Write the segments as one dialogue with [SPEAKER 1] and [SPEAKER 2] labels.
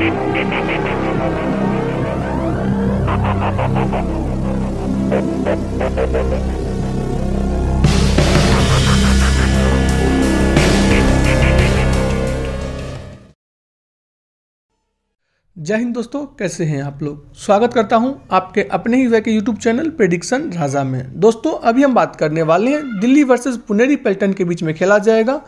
[SPEAKER 1] जय हिंद दोस्तों कैसे हैं आप लोग स्वागत करता हूं आपके अपने ही वे के यूट्यूब चैनल प्रेडिक्शन राजा में दोस्तों अभी हम बात करने वाले हैं दिल्ली वर्सेस पुनेरी पल्टन के बीच में खेला जाएगा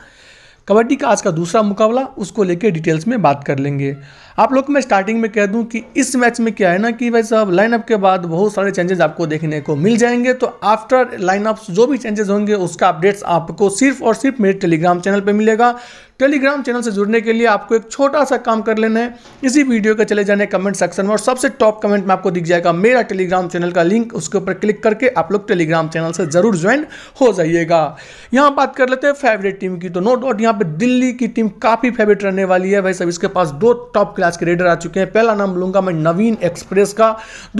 [SPEAKER 1] कबड्डी का आज का दूसरा मुकाबला उसको लेके डिटेल्स में बात कर लेंगे आप लोग मैं स्टार्टिंग में कह दूं कि इस मैच में क्या है ना कि भाई साहब लाइनअप के बाद बहुत सारे चेंजेस आपको देखने को मिल जाएंगे तो आफ्टर लाइनअप्स जो भी चेंजेस होंगे उसका अपडेट्स आपको सिर्फ और सिर्फ मेरे टेलीग्राम चैनल पर मिलेगा टेलीग्राम चैनल से जुड़ने के लिए आपको एक छोटा सा काम कर लेना है इसी वीडियो के चले जाने कमेंट सेक्शन में और सबसे टॉप कमेंट में आपको दिख जाएगा मेरा टेलीग्राम चैनल का लिंक उसके ऊपर क्लिक करके आप लोग टेलीग्राम चैनल से जरूर ज्वाइन हो जाइएगा यहाँ बात कर लेते हैं फेवरेट टीम की तो नो डाउट यहाँ पे दिल्ली की टीम काफ़ी फेवरेट रहने वाली है भाई सब इसके पास दो टॉप क्लास के रेडर आ चुके हैं पहला नाम लूंगा मैं नवीन एक्सप्रेस का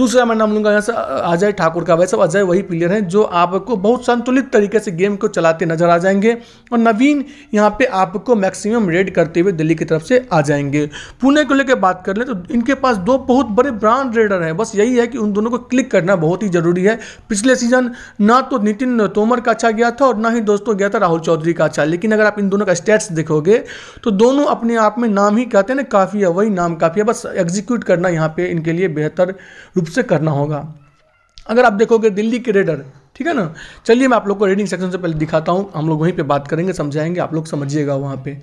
[SPEAKER 1] दूसरा मैं नाम लूंगा यहाँ से अजय ठाकुर का वैसे अजय वही प्लेयर हैं जो आपको बहुत संतुलित तरीके से गेम को चलाते नजर आ जाएंगे और नवीन यहाँ पे आपको मैक्सिमम रेड करते हुए दिल्ली की तरफ से आ जाएंगे पुणे को लेकर बात कर ले तो इनके पास दो बहुत बड़े ब्रांड रेडर हैं बस यही है कि उन दोनों को क्लिक करना बहुत ही जरूरी है पिछले सीजन ना तो नितिन तोमर का अच्छा गया था और ना ही दोस्तों गया था राहुल चौधरी का अच्छा लेकिन अगर आप इन दोनों का स्टेट्स देखोगे तो दोनों अपने आप में नाम ही कहते हैं ना काफ़ी है वही नाम काफ़ी है बस एग्जीक्यूट करना यहाँ पे इनके लिए बेहतर रूप से करना होगा अगर आप देखोगे दिल्ली के रेडर ठीक है ना चलिए मैं आप लोग को रेडिंग सेक्शन से पहले दिखाता हूँ हम लोग वहीं पर बात करेंगे समझाएंगे आप लोग समझिएगा वहाँ पर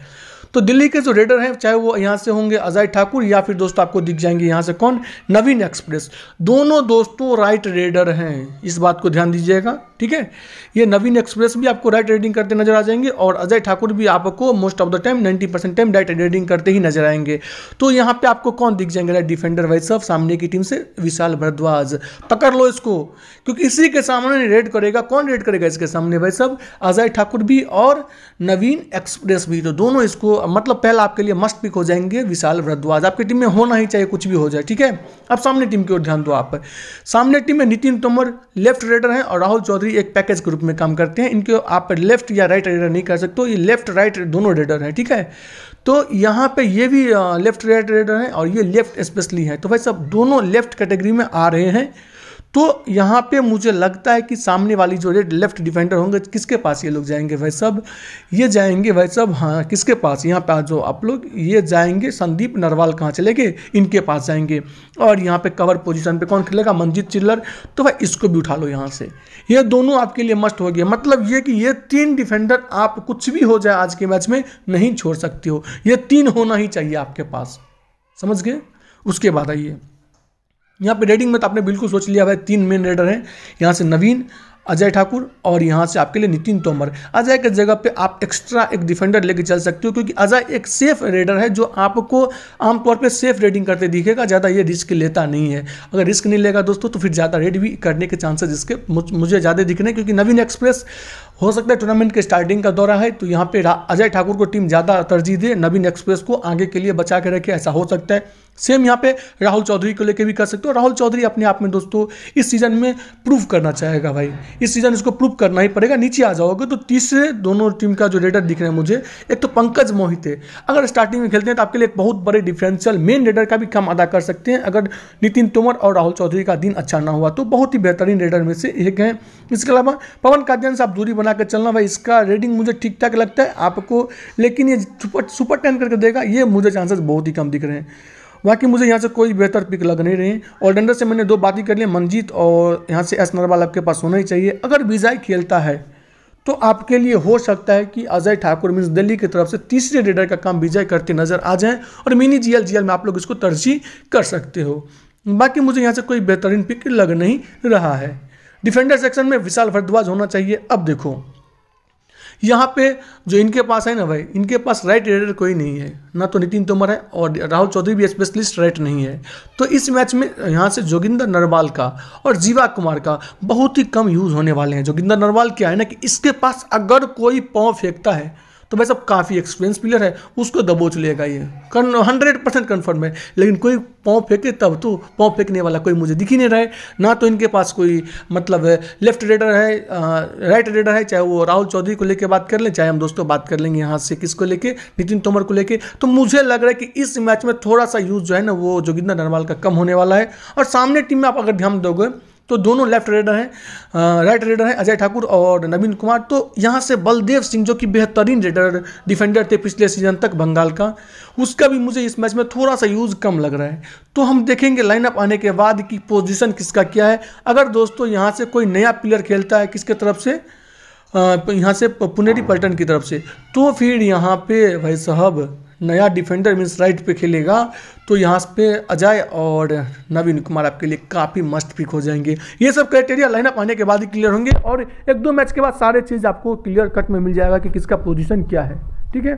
[SPEAKER 1] तो दिल्ली के जो रेडर हैं चाहे वो यहाँ से होंगे अजय ठाकुर या फिर दोस्तों आपको दिख जाएंगे यहाँ से कौन नवीन एक्सप्रेस दोनों दोस्तों राइट रेडर हैं इस बात को ध्यान दीजिएगा ठीक है ये नवीन एक्सप्रेस भी आपको राइट रीडिंग करते नजर आ जाएंगे और अजय ठाकुर भी आपको most of the time ninety percent time right raiding करते ही नजर आएंगे तो यहाँ पे आपको कौन दिख जाएंगे राइट डिफेंडर वाइज सामने की टीम से विशाल भरद्वाज पकड़ लो इसको क्योंकि इसी के सामने रेड करेगा कौन रेड करेगा इसके सामने वैसव अजय ठाकुर भी और नवीन एक्सप्रेस भी तो दोनों इसको मतलब पहला आपके लिए मस्ट पिक हो जाएंगे विशाल भरद्वाज आपकी टीम में होना ही चाहिए कुछ भी हो जाए ठीक है अब सामने टीम की ओर ध्यान दो आप सामने टीम में नितिन तोमर लेफ्ट रेडर हैं और राहुल चौधरी दूसरी एक पैकेज ग्रुप में काम करते हैं इनके आप लेफ्ट या राइट रेडर नहीं कर सकते तो ये लेफ्ट राइट दोनों रेडर हैं ठीक है तो यहाँ पे ये भी लेफ्ट राइट रेडर हैं और ये लेफ्ट स्पेशली है तो भाई सब दोनों लेफ्ट कैटेगरी में आ रहे हैं तो यहाँ पे मुझे लगता है कि सामने वाली जो रेड लेफ्ट डिफेंडर होंगे किसके पास ये लोग जाएंगे भाई सब ये जाएंगे भाई सब हाँ किसके पास यहाँ पे जो आप लोग ये जाएंगे संदीप नरवाल कहाँ चले गए इनके पास जाएंगे और यहाँ पे कवर पोजीशन पे कौन खेलेगा मंजीत चिल्लर तो भाई इसको भी उठा लो यहाँ से ये दोनों आपके लिए मस्ट हो गया मतलब ये कि ये तीन डिफेंडर आप कुछ भी हो जाए आज के मैच में नहीं छोड़ सकते हो ये तीन होना ही चाहिए आपके पास समझ गए उसके बाद आइए यहाँ पे रेडिंग में तो आपने बिल्कुल सोच लिया भाई तीन मेन रेडर हैं यहाँ से नवीन अजय ठाकुर और यहाँ से आपके लिए नितिन तोमर अजय के जगह पे आप एक्स्ट्रा एक डिफेंडर लेके चल सकते हो क्योंकि अजय एक सेफ रेडर है जो आपको आमतौर पे सेफ रेडिंग करते दिखेगा ज़्यादा ये रिस्क लेता नहीं है अगर रिस्क नहीं लेगा दोस्तों तो फिर ज़्यादा रेड भी करने के चांसेज इसके मुझे ज़्यादा दिख रहे हैं क्योंकि नवीन एक्सप्रेस हो सकता है टूर्नामेंट के स्टार्टिंग का दौरा है तो यहाँ पे अजय ठाकुर को टीम ज़्यादा तरजीह दे नवीन एक्सप्रेस को आगे के लिए बचा के रखे ऐसा हो सकता है सेम यहाँ पे राहुल चौधरी को लेके भी कर सकते हो राहुल चौधरी अपने आप में दोस्तों इस सीज़न में प्रूव करना चाहेगा भाई इस सीज़न इसको प्रूव करना ही पड़ेगा नीचे आ जाओगे तो तीसरे दोनों टीम का जो रेडर दिख रहा है मुझे एक तो पंकज मोहित है अगर स्टार्टिंग में खेलते हैं तो आपके लिए एक बहुत बड़े डिफरेंशियल मेन रेडर का भी कम अदा कर सकते हैं अगर नितिन तोमर और राहुल चौधरी का दिन अच्छा ना हुआ तो बहुत ही बेहतरीन रेडर में से एक है इसके अलावा पवन काद्यान से आप दूरी बना बना कर चलना भाई इसका रेटिंग मुझे ठीक ठाक लगता है आपको लेकिन ये सुपर सुपर टेन करके देगा ये मुझे चांसेस बहुत ही कम दिख रहे हैं बाकी मुझे यहाँ से कोई बेहतर पिक लग नहीं रही ऑलराउंडर से मैंने दो बातें कर ली मनजीत और यहाँ से एस नरवाल आपके पास होना ही चाहिए अगर विजाई खेलता है तो आपके लिए हो सकता है कि अजय ठाकुर मीन्स दिल्ली की तरफ से तीसरे रेडर का काम विजय करते नजर आ जाए और मिनी जीएल जीएल में आप लोग इसको तरजीह कर सकते हो बाकी मुझे यहाँ से कोई बेहतरीन पिक लग नहीं रहा है डिफेंडर सेक्शन में विशाल भरद्वाज होना चाहिए अब देखो यहाँ पे जो इनके पास है ना भाई इनके पास राइट रेडर कोई नहीं है ना तो नितिन तोमर है और राहुल चौधरी भी स्पेशलिस्ट राइट नहीं है तो इस मैच में यहाँ से जोगिंदर नरवाल का और जीवा कुमार का बहुत ही कम यूज़ होने वाले हैं जोगिंदर नरवाल क्या है ना कि इसके पास अगर कोई पाँव फेंकता है तो भाई साहब काफ़ी एक्सपीरियंस प्लेयर है उसको दबोच लेगा ये कन हंड्रेड परसेंट कन्फर्म है लेकिन कोई पाँव फेंके तब तो पाँव फेंकने वाला कोई मुझे दिख ही नहीं रहा है ना तो इनके पास कोई मतलब लेफ्ट रेडर है राइट रेडर है चाहे वो राहुल चौधरी को लेकर बात कर लें चाहे हम दोस्तों बात कर लेंगे यहाँ से किसको लेके नितिन तोमर को लेके तो मुझे लग रहा है कि इस मैच में थोड़ा सा यूज़ जो है ना वो जोगिंदर नरवाल का कम होने वाला है और सामने टीम में आप अगर ध्यान दोगे तो दोनों लेफ्ट रेडर हैं राइट रेडर हैं अजय ठाकुर और नवीन कुमार तो यहाँ से बलदेव सिंह जो कि बेहतरीन रेडर डिफेंडर थे पिछले सीजन तक बंगाल का उसका भी मुझे इस मैच में थोड़ा सा यूज़ कम लग रहा है तो हम देखेंगे लाइनअप आने के बाद कि पोजीशन किसका क्या है अगर दोस्तों यहाँ से कोई नया प्लेयर खेलता है किसके तरफ से यहाँ से पुनेरी पलटन की तरफ से तो फिर यहाँ पे भाई साहब नया डिफेंडर मीन्स राइट पे खेलेगा तो यहाँ पे अजय और नवीन कुमार आपके लिए काफ़ी मस्त पिक हो जाएंगे ये सब क्राइटेरिया लाइनअप आने के बाद ही क्लियर होंगे और एक दो मैच के बाद सारे चीज़ आपको क्लियर कट में मिल जाएगा कि किसका पोजीशन क्या है ठीक है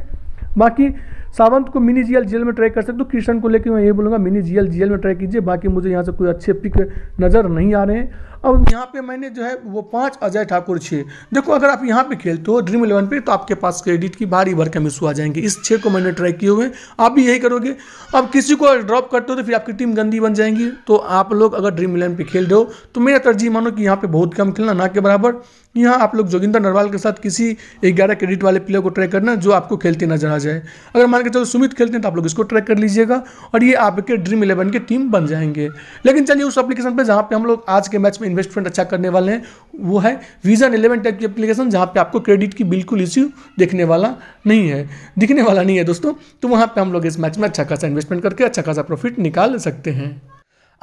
[SPEAKER 1] बाकी सावंत को मिनी जीएल जेल में ट्राई कर सकते हो कृष्ण को लेकर मैं ये बोलूँगा मिनी जीएल जेल में ट्राई कीजिए बाकी मुझे यहाँ से कोई अच्छे पिक नज़र नहीं आ रहे हैं अब यहाँ पे मैंने जो है वो पांच अजय ठाकुर छः देखो अगर आप यहाँ पे खेलते हो ड्रीम इलेवन पे तो आपके पास क्रेडिट की भारी भर भरकम इशू आ जाएंगे इस छः को मैंने ट्राई किए हुए आप भी यही करोगे अब किसी को ड्रॉप करते हो तो फिर आपकी टीम गंदी बन जाएंगी तो आप लोग अगर ड्रीम इलेवन पे खेल रहे हो तो मेरा तरजीह मानो कि यहाँ पर बहुत कम खेलना ना के बराबर यहाँ आप लोग जोगिंदर नरवाल के साथ किसी ग्यारह क्रेडिट वाले प्लेयर को ट्राई करना जो आपको खेलते नजर आ जाए अगर मान के चलो सुमित खेलते हैं तो आप लोग इसको ट्रैक कर लीजिएगा और ये आपके ड्रीम इलेवन के टीम बन जाएंगे लेकिन चलिए उस एप्लीकेशन पर जहाँ पे हम लोग आज के मैच में इन्वेस्टमेंट अच्छा करने वाले हैं वो है विजन इलेवन टाइप की एप्लीकेशन जहाँ पे आपको क्रेडिट की बिल्कुल इश्यू देखने वाला नहीं है दिखने वाला नहीं है दोस्तों तो वहाँ पर हम लोग इस मैच में अच्छा खासा इन्वेस्टमेंट करके अच्छा खासा प्रॉफिट निकाल सकते हैं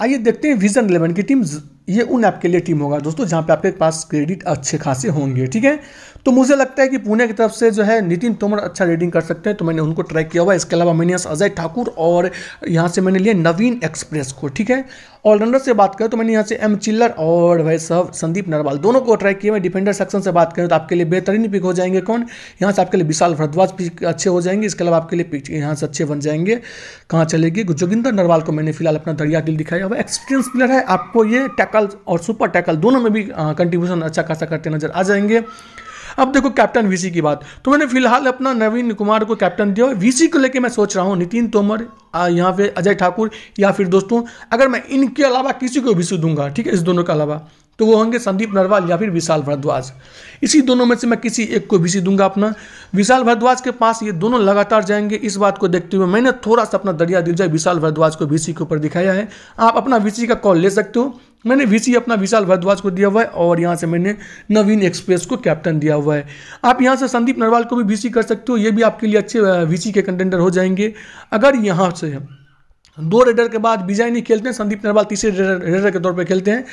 [SPEAKER 1] आइए देखते हैं विजन इलेवन की टीम ये उन ऐप के लिए टीम होगा दोस्तों जहाँ पे आपके पास क्रेडिट अच्छे खासे होंगे ठीक है तो मुझे लगता है कि पुणे की तरफ से जो है नितिन तोमर अच्छा रेडिंग कर सकते हैं तो मैंने उनको ट्रैक किया हुआ इसके अलावा मैंने अजय ठाकुर और यहाँ से मैंने लिया नवीन एक्सप्रेस को ठीक है ऑलराउंडर से बात करें तो मैंने यहाँ से एम चिल्लर और भाई साहब संदीप नरवाल दोनों को ट्राई किया मैं डिफेंडर सेक्शन से बात करें तो आपके लिए बेहतरीन पिक हो जाएंगे कौन यहाँ से आपके लिए विशाल भरद्वाज पिक अच्छे हो जाएंगे इसके अलावा आपके लिए पिक यहाँ से अच्छे बन जाएंगे कहाँ चलेगी जोगिंदर नरवाल को मैंने फिलहाल अपना दरिया दिल दिखाया हुआ एक्सपीरियंस प्लेयर है आपको ये टैकल टैकल और सुपर टैकल दोनों में भी कंट्रीब्यूशन अच्छा खासा करते नजर आ जाएंगे अब देखो कैप्टन वीसी की बात तो मैंने फिलहाल अपना नवीन कुमार को कैप्टन दिया वीसी को लेके मैं सोच रहा हूँ नितिन तोमर यहाँ पे अजय ठाकुर या फिर दोस्तों अगर मैं इनके अलावा किसी को वीसी दूंगा ठीक है इस दोनों के अलावा तो वो होंगे संदीप नरवाल या फिर विशाल भारद्वाज इसी दोनों में से मैं किसी एक को वीसी दूंगा अपना विशाल भारद्वाज के पास ये दोनों लगातार जाएंगे इस बात को देखते हुए मैंने थोड़ा सा अपना दरिया दिल जाए विशाल भारद्वाज को वीसी के ऊपर दिखाया है आप अपना वीसी का कॉल ले सकते हो मैंने वीसी अपना विशाल भारद्वाज को दिया हुआ है और यहाँ से मैंने नवीन एक्सप्रेस को कैप्टन दिया हुआ है आप यहाँ से संदीप नरवाल को भी वीसी कर सकते हो ये भी आपके लिए अच्छे वीसी के कंटेंडर हो जाएंगे अगर यहाँ से दो रेडर के बाद विजय नहीं खेलते हैं संदीप नरवाल तीसरे रेडर, के तौर पर खेलते हैं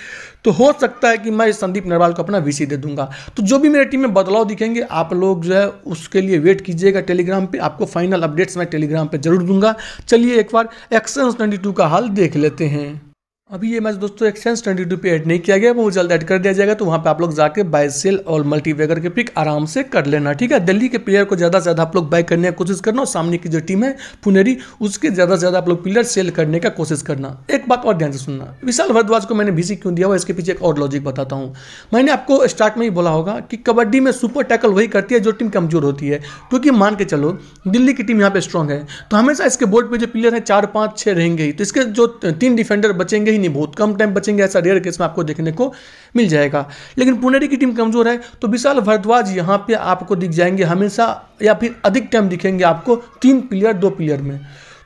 [SPEAKER 1] तो हो सकता है कि मैं संदीप नरवाल को अपना वीसी दे दूंगा तो जो भी मेरे टीम में बदलाव दिखेंगे आप लोग जो है उसके लिए वेट कीजिएगा टेलीग्राम पे आपको फाइनल अपडेट्स मैं टेलीग्राम पे जरूर दूंगा चलिए एक बार एक्सेंस ट्वेंटी का हाल देख लेते हैं अभी ये मैच दोस्तों एक्सचेंज ट्वेंटी टू पे ऐड नहीं किया गया वो जल्द ऐड कर दिया जाएगा तो वहाँ पे आप लोग जाके बाय सेल और मल्टी वेगर के पिक आराम से कर लेना ठीक है दिल्ली के प्लेयर को ज़्यादा से ज़्यादा आप लोग बाय करने की कोशिश करना और सामने की जो टीम है पुनेरी उसके ज़्यादा से ज़्यादा आप लोग प्लेयर सेल करने का कोशिश करना एक बात और ध्यान से सुनना विशाल भरद्वाज को मैंने भीसी क्यों दिया हुआ इसके पीछे एक और लॉजिक बताता हूँ मैंने आपको स्टार्ट में ही बोला होगा कि कबड्डी में सुपर टैकल वही करती है जो टीम कमजोर होती है क्योंकि मान के चलो दिल्ली की टीम यहाँ पर स्ट्रॉन्ग है तो हमेशा इसके बोर्ड पर जो प्लेयर है चार पाँच छः रहेंगे ही तो इसके जो तीन डिफेंडर बचेंगे ही नहीं बहुत कम टाइम बचेंगे ऐसा रेयर केस में आपको देखने को मिल जाएगा लेकिन पुणेरी की टीम कमजोर है तो विशाल भारद्वाज यहाँ पे आपको दिख जाएंगे हमेशा या फिर अधिक टाइम दिखेंगे आपको तीन प्लेयर दो प्लेयर में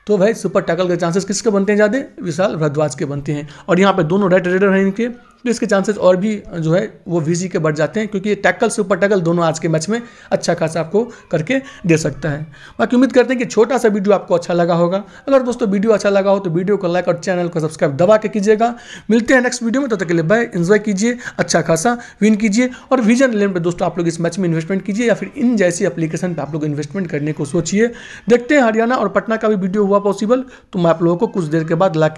[SPEAKER 1] तो भाई सुपर टैकल के चांसेस किसके बनते हैं ज़्यादा विशाल भारद्वाज के बनते हैं और यहाँ पे दोनों राइट रेडर हैं इनके तो इसके चांसेस और भी जो है वो वीजी के बढ़ जाते हैं क्योंकि ये टैकल सुपर टैकल दोनों आज के मैच में अच्छा खासा आपको करके दे सकता है बाकी उम्मीद करते हैं कि छोटा सा वीडियो आपको अच्छा लगा होगा अगर दोस्तों वीडियो अच्छा लगा हो तो वीडियो को लाइक और चैनल को सब्सक्राइब दबा के कीजिएगा मिलते हैं नेक्स्ट वीडियो में तब तो तक के लिए बाय इन्जॉय कीजिए अच्छा खासा विन कीजिए और विजन लेन पर दोस्तों आप लोग इस मैच में इन्वेस्टमेंट कीजिए या फिर इन जैसी एप्लीकेशन पर आप लोग इन्वेस्टमेंट करने को सोचिए देखते हैं हरियाणा और पटना का भी वीडियो हुआ पॉसिबल तो मैं आप लोगों को कुछ देर के बाद ला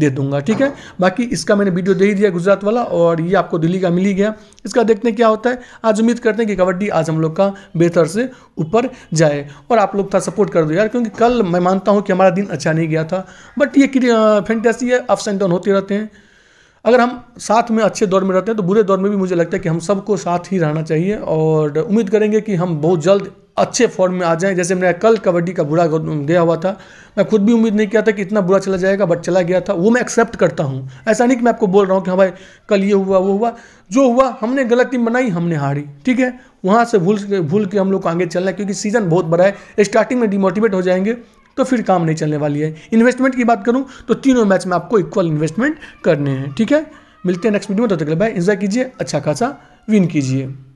[SPEAKER 1] दे दूंगा ठीक है बाकी इसका मैंने वीडियो दे ही दिया गुजरात वाला और ये आपको दिल्ली का मिल ही गया इसका देखते क्या होता है आज उम्मीद करते हैं कि कबड्डी आज हम लोग का बेहतर से ऊपर जाए और आप लोग था सपोर्ट कर दो यार क्योंकि कल मैं मानता हूँ कि हमारा दिन अच्छा नहीं गया था बट ये फैंटेसी है अप्स एंड डाउन होते रहते हैं अगर हम साथ में अच्छे दौर में रहते हैं तो बुरे दौर में भी मुझे लगता है कि हम सबको साथ ही रहना चाहिए और उम्मीद करेंगे कि हम बहुत जल्द अच्छे फॉर्म में आ जाएं जैसे मैं कल कबड्डी का बुरा गया हुआ था मैं खुद भी उम्मीद नहीं किया था कि इतना बुरा चला जाएगा बट चला गया था वो मैं एक्सेप्ट करता हूँ ऐसा नहीं कि मैं आपको बोल रहा हूँ कि हाँ भाई कल ये हुआ वो हुआ जो हुआ हमने गलत टीम बनाई हमने हारी ठीक है वहाँ से भूल भूल के हम लोग आगे चलना है क्योंकि सीज़न बहुत बड़ा है स्टार्टिंग में डिमोटिवेट हो जाएंगे तो फिर काम नहीं चलने वाली है इन्वेस्टमेंट की बात करूँ तो तीनों मैच में आपको इक्वल इन्वेस्टमेंट करने हैं ठीक है मिलते हैं नेक्स्ट वीडियो में तो तक भाई इंजॉय कीजिए अच्छा खासा विन कीजिए